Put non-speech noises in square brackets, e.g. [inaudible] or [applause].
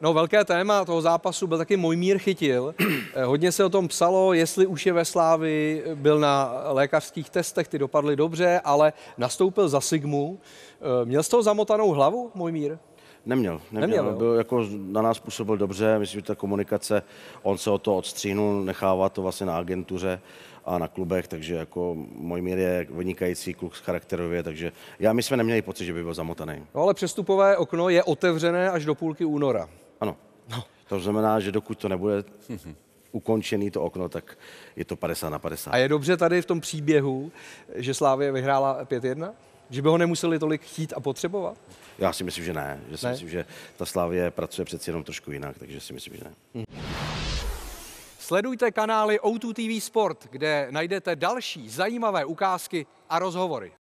No velké téma toho zápasu byl taky Mojmír Chytil. [clears throat] Eh, hodně se o tom psalo, jestli už je ve Slávi, eh, byl na lékařských testech, ty dopadly dobře, ale nastoupil za Sigmu. Eh, měl z toho zamotanou hlavu Mojmír? Neměl, neměl. neměl byl, jako na nás působil dobře, myslím, že ta komunikace, on se o to odstříhnul, nechává to vlastně na agentuře a na klubech, takže jako Mojmír je vynikající kluk z charakterově, takže já my jsme neměli pocit, že by byl zamotaný. No ale přestupové okno je otevřené až do půlky února. Ano. No. To znamená, že dokud to nebude ukončený to okno, tak je to 50 na 50. A je dobře tady v tom příběhu, že Slávě vyhrála 5-1? Že by ho nemuseli tolik chtít a potřebovat? Já si myslím, že ne. Že si ne. myslím, že ta Slávě pracuje přeci jenom trošku jinak, takže si myslím, že ne. Hmm. Sledujte kanály O2 TV Sport, kde najdete další zajímavé ukázky a rozhovory.